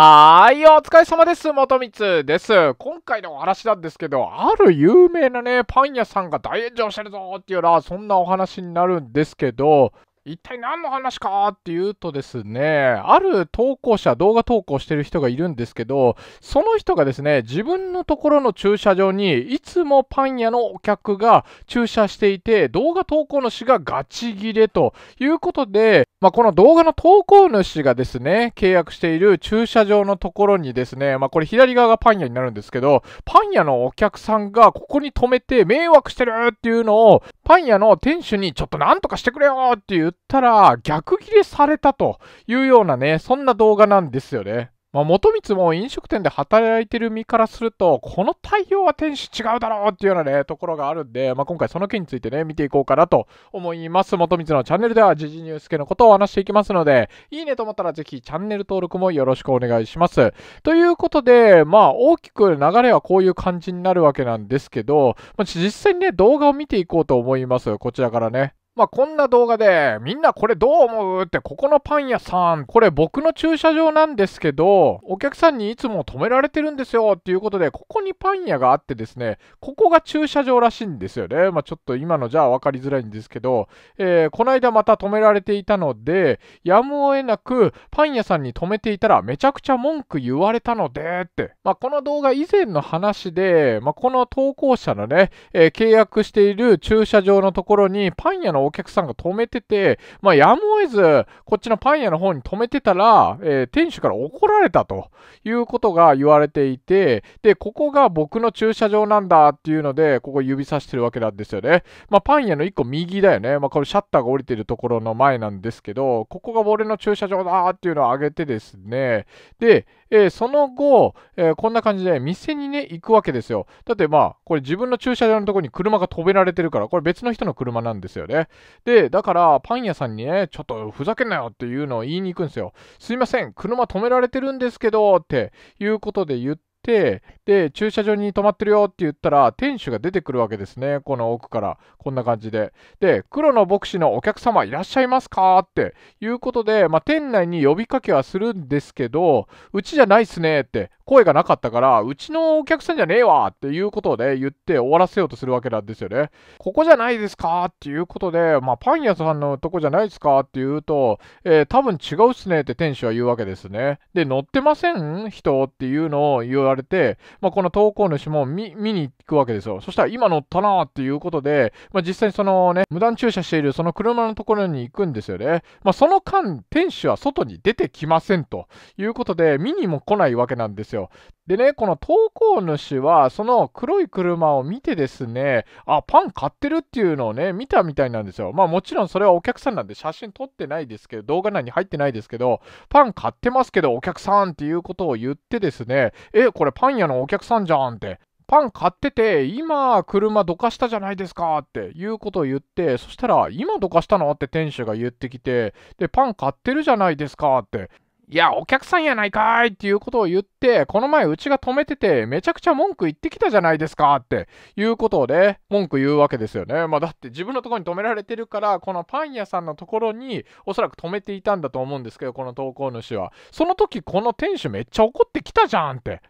はーい、お疲れ様です。元光です。今回のお話なんですけど、ある有名なね、パン屋さんが大炎上してるぞっていうような、そんなお話になるんですけど、一体何の話かっていうとですね、ある投稿者、動画投稿してる人がいるんですけど、その人がですね、自分のところの駐車場にいつもパン屋のお客が駐車していて、動画投稿の詩がガチギレということで、まあ、この動画の投稿主がですね、契約している駐車場のところにですね、まあ、これ左側がパン屋になるんですけど、パン屋のお客さんがここに止めて迷惑してるっていうのを、パン屋の店主にちょっとなんとかしてくれよって言ったら、逆ギレされたというようなね、そんな動画なんですよね。まあ、元光も飲食店で働いてる身からすると、この対応は天使違うだろうっていうようなね、ところがあるんで、まあ、今回その件についてね、見ていこうかなと思います。元光のチャンネルでは、時事ニュース系のことを話していきますので、いいねと思ったらぜひチャンネル登録もよろしくお願いします。ということで、まあ、大きく流れはこういう感じになるわけなんですけど、まあ、実際にね、動画を見ていこうと思います。こちらからね。まあ、こんな動画で、みんなこれどう思うって、ここのパン屋さん、これ僕の駐車場なんですけど、お客さんにいつも止められてるんですよっていうことで、ここにパン屋があってですね、ここが駐車場らしいんですよね。まあ、ちょっと今のじゃあ分かりづらいんですけど、えー、この間また止められていたので、やむを得なくパン屋さんに止めていたらめちゃくちゃ文句言われたのでって、まあ、この動画以前の話で、まあ、この投稿者のね、えー、契約している駐車場のところにパン屋のお客さんが止めてて、まあ、やむを得ず、こっちのパン屋の方に止めてたら、えー、店主から怒られたということが言われていて、で、ここが僕の駐車場なんだっていうので、ここ指さしてるわけなんですよね。まあ、パン屋の1個右だよね。まあ、これシャッターが降りてるところの前なんですけど、ここが俺の駐車場だっていうのを挙げてですね、で、えー、その後、えー、こんな感じで店にね、行くわけですよ。だってまあ、これ自分の駐車場のとこに車が止められてるから、これ別の人の車なんですよね。で、だからパン屋さんにね、ちょっとふざけんなよっていうのを言いに行くんですよ。すいません、車止められてるんですけど、っていうことで言って、て、で、駐車場に止まってるよって言ったら、店主が出てくるわけですね、この奥から、こんな感じで。で、黒の牧師のお客様いらっしゃいますかっていうことで、まあ、店内に呼びかけはするんですけど、うちじゃないっすねって声がなかったから、うちのお客さんじゃねえわっていうことで言って終わらせようとするわけなんですよね。ここじゃないですかっていうことで、まあ、パン屋さんのとこじゃないですかっていうと、えー、多分違うっすねって店主は言うわけですね。で、乗ってません人っていうのを言われれて、まあ、この投稿主も見に行くわけですよ。そしたら今乗ったなーっていうことで、まあ、実際にそのね、無断駐車しているその車のところに行くんですよね。まあ、その間、店主は外に出てきませんということで、見にも来ないわけなんですよ。でね、この投稿主は、その黒い車を見てですね、あ、パン買ってるっていうのをね、見たみたいなんですよ。まあもちろんそれはお客さんなんで写真撮ってないですけど、動画内に入ってないですけど、パン買ってますけどお客さんっていうことを言ってですね、え、これパン屋のお客さんじゃんって、パン買ってて、今、車どかしたじゃないですかっていうことを言って、そしたら、今どかしたのって店主が言ってきて、で、パン買ってるじゃないですかって。いや、お客さんやないかいっていうことを言って、この前うちが止めてて、めちゃくちゃ文句言ってきたじゃないですかっていうことで、ね、文句言うわけですよね。まあだって自分のところに止められてるから、このパン屋さんのところにおそらく止めていたんだと思うんですけど、この投稿主は。その時この店主めっちゃ怒ってきたじゃんって。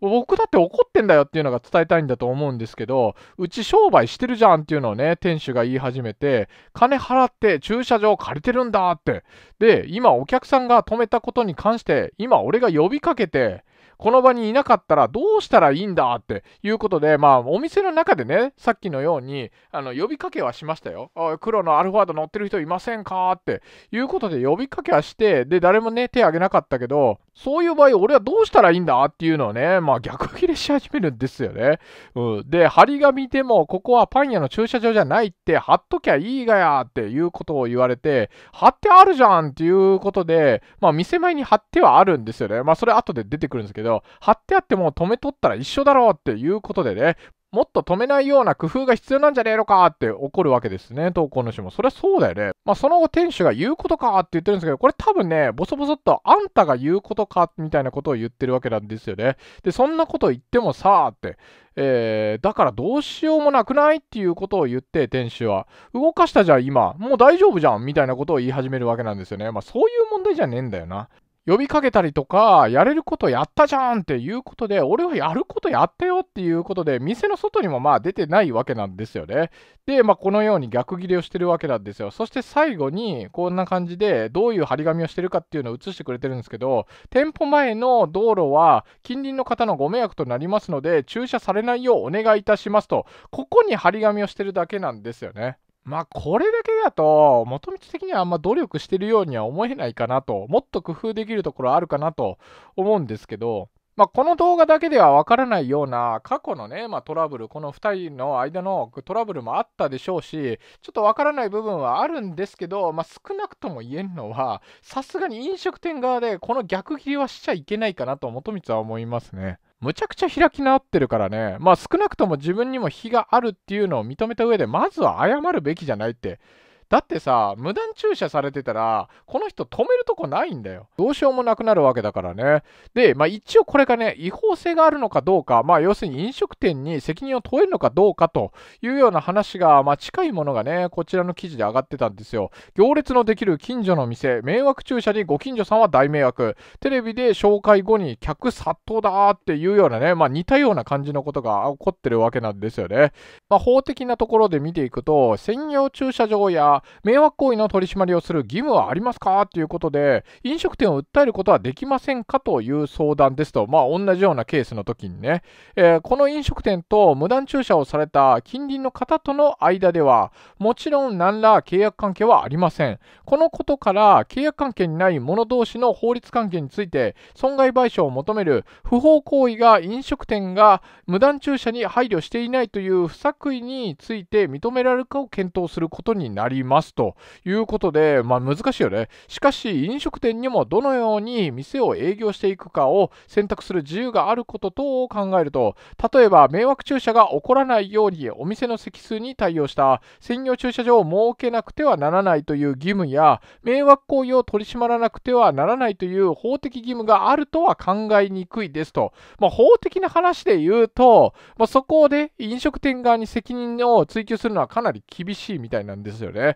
僕だって怒ってんだよっていうのが伝えたいんだと思うんですけど、うち商売してるじゃんっていうのをね、店主が言い始めて、金払って駐車場借りてるんだって。で、今お客さんが止めたことに関して、今俺が呼びかけて、この場にいなかったらどうしたらいいんだっていうことで、まあ、お店の中でね、さっきのように、あの、呼びかけはしましたよ。黒のアルファード乗ってる人いませんかっていうことで呼びかけはして、で、誰もね、手挙げなかったけど、そういう場合、俺はどうしたらいいんだっていうのをね、まあ逆切れし始めるんですよね。うん。で、張り紙でも、ここはパン屋の駐車場じゃないって、貼っときゃいいがやっていうことを言われて、貼ってあるじゃんっていうことで、まあ店前に貼ってはあるんですよね。まあそれ後で出てくるんですけど、ど、貼ってあっても止めとったら一緒だろうっていうことでね、もっと止めないような工夫が必要なんじゃねえのかって怒るわけですね、投稿主も。そりゃそうだよね。まあ、その後店主が言うことかって言ってるんですけど、これ多分ね、ボソボソっとあんたが言うことかみたいなことを言ってるわけなんですよね。で、そんなこと言ってもさあって、えー、だからどうしようもなくないっていうことを言って、店主は。動かしたじゃん、今。もう大丈夫じゃんみたいなことを言い始めるわけなんですよね。まあ、そういう問題じゃねえんだよな。呼びかけたりとか、やれることやったじゃんっていうことで、俺はやることやったよっていうことで、店の外にもまあ出てないわけなんですよね。で、まあ、このように逆ギレをしてるわけなんですよ。そして最後に、こんな感じで、どういう張り紙をしてるかっていうのを映してくれてるんですけど、店舗前の道路は近隣の方のご迷惑となりますので、駐車されないようお願いいたしますと、ここに張り紙をしてるだけなんですよね。まあ、これだけだと、元道的にはあんま努力してるようには思えないかなと、もっと工夫できるところあるかなと思うんですけど、まあ、この動画だけではわからないような過去のね、まあ、トラブル、この2人の間のトラブルもあったでしょうし、ちょっとわからない部分はあるんですけど、まあ、少なくとも言えるのは、さすがに飲食店側でこの逆切りはしちゃいけないかなと、元光は思いますね。むちゃくちゃ開き直ってるからね、まあ少なくとも自分にも非があるっていうのを認めた上で、まずは謝るべきじゃないってだってさ、無断駐車されてたら、この人止めるとこないんだよ。どうしようもなくなるわけだからね。で、まあ一応これがね、違法性があるのかどうか、まあ要するに飲食店に責任を問えるのかどうかというような話が、まあ近いものがね、こちらの記事で上がってたんですよ。行列のできる近所の店、迷惑駐車にご近所さんは大迷惑。テレビで紹介後に客殺到だっていうようなね、まあ似たような感じのことが起こってるわけなんですよね。まあ法的なところで見ていくと、専用駐車場や迷惑行為の取り締まりをする義務はありますかということで、飲食店を訴えることはできませんかという相談ですと、まあ、同じようなケースの時にね、えー、この飲食店と無断駐車をされた近隣の方との間では、もちろん何ら契約関係はありません。このことから、契約関係にない者同士の法律関係について、損害賠償を求める不法行為が飲食店が無断駐車に配慮していないという不作為について認められるかを検討することになります。ますということで、まあ、難しいよね。しかし、飲食店にもどのように店を営業していくかを選択する自由があること等を考えると、例えば迷惑駐車が起こらないようにお店の席数に対応した専用駐車場を設けなくてはならないという義務や、迷惑行為を取り締まらなくてはならないという法的義務があるとは考えにくいですと。まあ、法的な話で言うと、まあ、そこで飲食店側に責任を追及するのはかなり厳しいみたいなんですよね。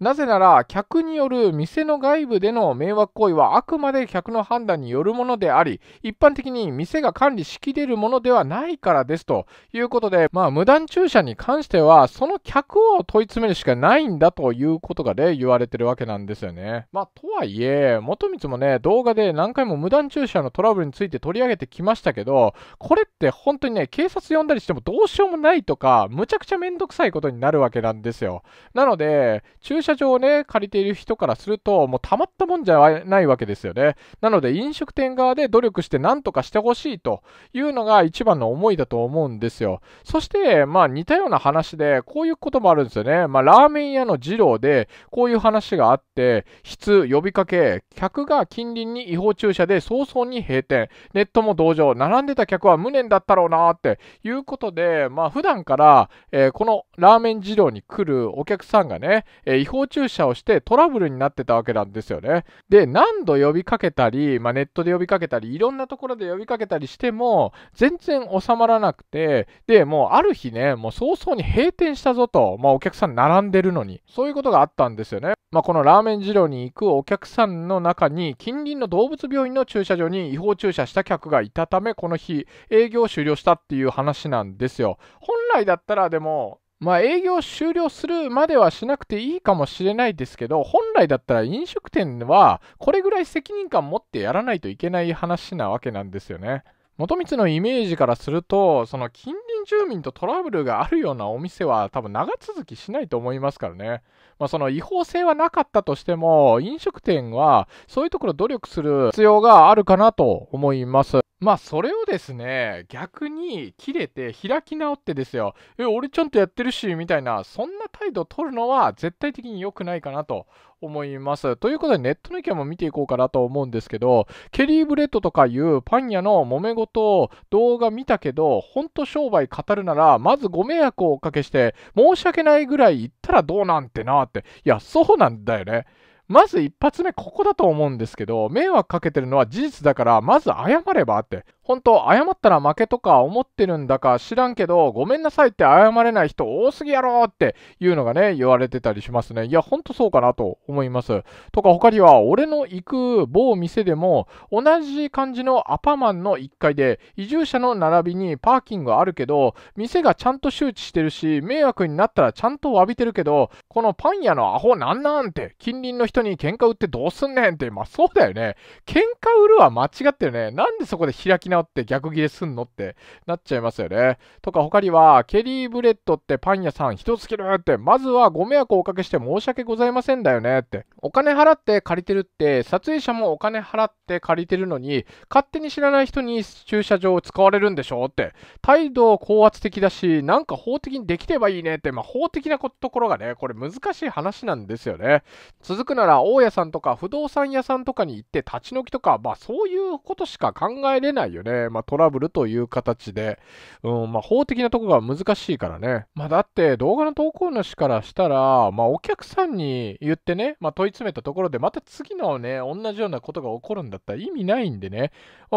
なぜなら、客による店の外部での迷惑行為はあくまで客の判断によるものであり、一般的に店が管理しきれるものではないからですということで、まあ、無断駐車に関しては、その客を問い詰めるしかないんだということが言われてるわけなんですよね。まあ、とはいえ、元光もね、動画で何回も無断駐車のトラブルについて取り上げてきましたけど、これって本当にね、警察呼んだりしてもどうしようもないとか、むちゃくちゃめんどくさいことになるわけなんですよ。なので、駐車車場をね、借りている人からすると、もうたまったもんじゃないわけですよね。なので、飲食店側で努力して何とかしてほしいというのが一番の思いだと思うんですよ。そして、まあ似たような話で、こういうこともあるんですよね。まあラーメン屋の二郎で、こういう話があって、質、呼びかけ、客が近隣に違法駐車で早々に閉店、ネットも同情、並んでた客は無念だったろうなっていうことで、まあ普段から、えー、このラーメン二郎に来るお客さんがね、えー、違法放注射をしてトラブルになってたわけなんですよね。で、何度呼びかけたり、まあ、ネットで呼びかけたり、いろんなところで呼びかけたりしても、全然収まらなくて、で、もうある日ね、もう早々に閉店したぞと、まあ、お客さん並んでるのに、そういうことがあったんですよね。まあ、このラーメン二郎に行くお客さんの中に、近隣の動物病院の駐車場に違法駐車した客がいたため、この日、営業終了したっていう話なんですよ。本来だったら、でも、まあ、営業終了するまではしなくていいかもしれないですけど、本来だったら飲食店はこれぐらい責任感持ってやらないといけない話なわけなんですよね。元光のイメージからすると、その近隣住民とトラブルがあるようなお店は多分長続きしないと思いますからね。まあ、その違法性はなかったとしても、飲食店はそういうところ努力する必要があるかなと思います。まあ、それをですね、逆に切れて開き直ってですよ、え、俺ちゃんとやってるし、みたいな、そんな態度を取るのは絶対的に良くないかなと思います。ということで、ネットの意見も見ていこうかなと思うんですけど、ケリー・ブレッドとかいうパン屋の揉め事を動画見たけど、ほんと商売語るなら、まずご迷惑をおかけして、申し訳ないぐらい言ったらどうなんてなって、いや、そうなんだよね。まず一発目ここだと思うんですけど、迷惑かけてるのは事実だから、まず謝ればって。本当謝ったら負けとか思ってるんだか知らんけど、ごめんなさいって謝れない人多すぎやろっていうのがね、言われてたりしますね。いや、ほんとそうかなと思います。とか、他には、俺の行く某店でも、同じ感じのアパマンの1階で、移住者の並びにパーキングあるけど、店がちゃんと周知してるし、迷惑になったらちゃんと詫びてるけど、このパン屋のアホなんなんって、近隣の人に喧嘩売ってどうすんねんって、まあそうだよね。喧嘩売るは間違ってるね。なんでそこで開き直なって逆ギレすんのってなっちゃいますよね。とか他には、ケリーブレッドってパン屋さん一つ切るって、まずはご迷惑をおかけして申し訳ございませんだよねって。お金払って借りてるって、撮影者もお金払って借りてるのに、勝手に知らない人に駐車場を使われるんでしょって。態度高圧的だし、なんか法的にできればいいねって、まあ、法的なところがね、これ難しい話なんですよね。続くなら、大家さんとか不動産屋さんとかに行って立ち退きとか、まあそういうことしか考えれないよね。で、まあ、トラブルという形で、うんまあ、法的なとこが難しいからね。まあ、だって動画の投稿主からしたら、まあ、お客さんに言ってね、まあ、問い詰めたところで、また次のね、同じようなことが起こるんだったら意味ないんでね、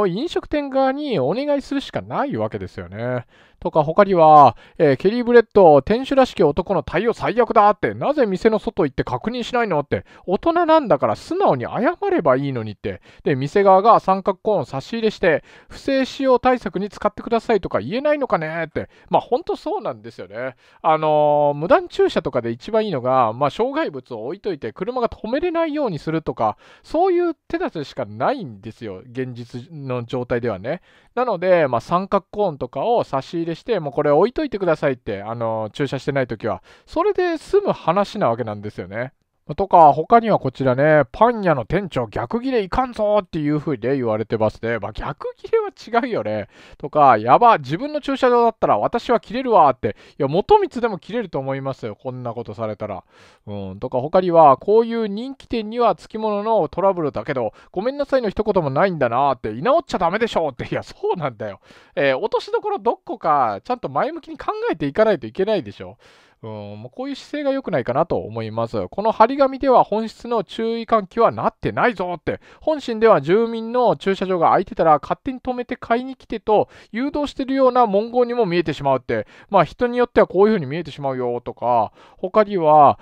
飲食店側にお願いするしかないわけですよね。とか、他には、えー、ケリーブレッド、店主らしき男の対応最悪だって、なぜ店の外行って確認しないのって、大人なんだから素直に謝ればいいのにって、で、店側が三角コーン差し入れして、不正使用対策に使ってくださいとか言えないのかねって、まあ本当そうなんですよね。あのー、無断駐車とかで一番いいのが、まあ障害物を置いといて車が止めれないようにするとか、そういう手立てしかないんですよ、現実の状態ではね。なので、まあ、三角コーンとかを差し入れして、もうこれ置いといてくださいって、あのー、駐車してない時は、それで済む話なわけなんですよね。とか、他にはこちらね、パン屋の店長逆ギレいかんぞっていう風で言われてますね。まあ、逆ギレは違うよね。とか、やば、自分の駐車場だったら私は切れるわって。いや、元光でも切れると思いますよ。こんなことされたら。うん。とか、他には、こういう人気店には付き物のトラブルだけど、ごめんなさいの一言もないんだなって、居直っちゃダメでしょって。いや、そうなんだよ。えー、落としどころどこか、ちゃんと前向きに考えていかないといけないでしょ。うんこういう姿勢が良くないかなと思います。この張り紙では本質の注意喚起はなってないぞって、本心では住民の駐車場が空いてたら勝手に止めて買いに来てと誘導してるような文言にも見えてしまうって、まあ人によってはこういうふうに見えてしまうよとか、他には、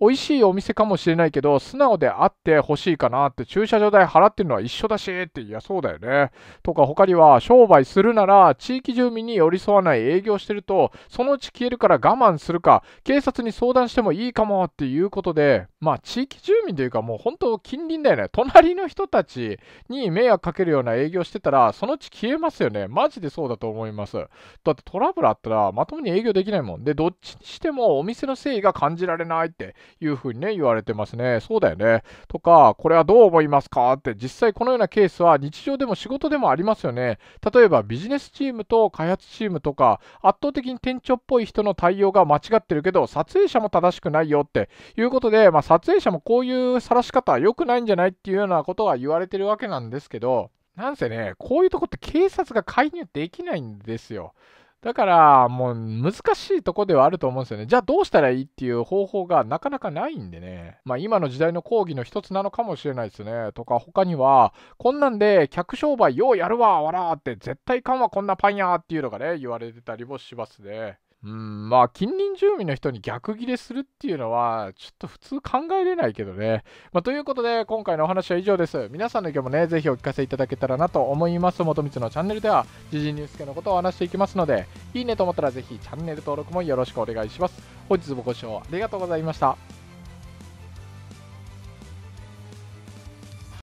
美味しいお店かもしれないけど、素直であって欲しいかなって、駐車場代払ってるのは一緒だしって、いや、そうだよね。とか、他には、商売するなら、地域住民に寄り添わない営業してると、そのうち消えるから我慢するか、警察に相談してもいいかもっていうことで、まあ、地域住民というか、もう本当、近隣だよね。隣の人たちに迷惑かけるような営業してたら、そのうち消えますよね。マジでそうだと思います。だってトラブルあったら、まともに営業できないもん。で、どっちにしてもお店の誠意が感じられないって。いうふうにね、言われてますね。そうだよね。とか、これはどう思いますかって、実際このようなケースは日常でも仕事でもありますよね。例えばビジネスチームと開発チームとか、圧倒的に店長っぽい人の対応が間違ってるけど、撮影者も正しくないよっていうことで、まあ、撮影者もこういう晒し方は良くないんじゃないっていうようなことが言われてるわけなんですけど、なんせね、こういうとこって警察が介入できないんですよ。だからもう難しいとこではあると思うんですよね。じゃあどうしたらいいっていう方法がなかなかないんでね。まあ今の時代の講義の一つなのかもしれないですね。とか他には、こんなんで客商売ようやるわ、わらーって絶対かんわこんなパン屋っていうのがね、言われてたりもしますね。うん、まあ、近隣住民の人に逆ギレするっていうのは、ちょっと普通考えれないけどね。まあ、ということで、今回のお話は以上です。皆さんの意見もね、ぜひお聞かせいただけたらなと思います。元光のチャンネルでは、時事ニュース系のことを話していきますので、いいねと思ったらぜひチャンネル登録もよろしくお願いします。本日もご視聴ありがとうございました。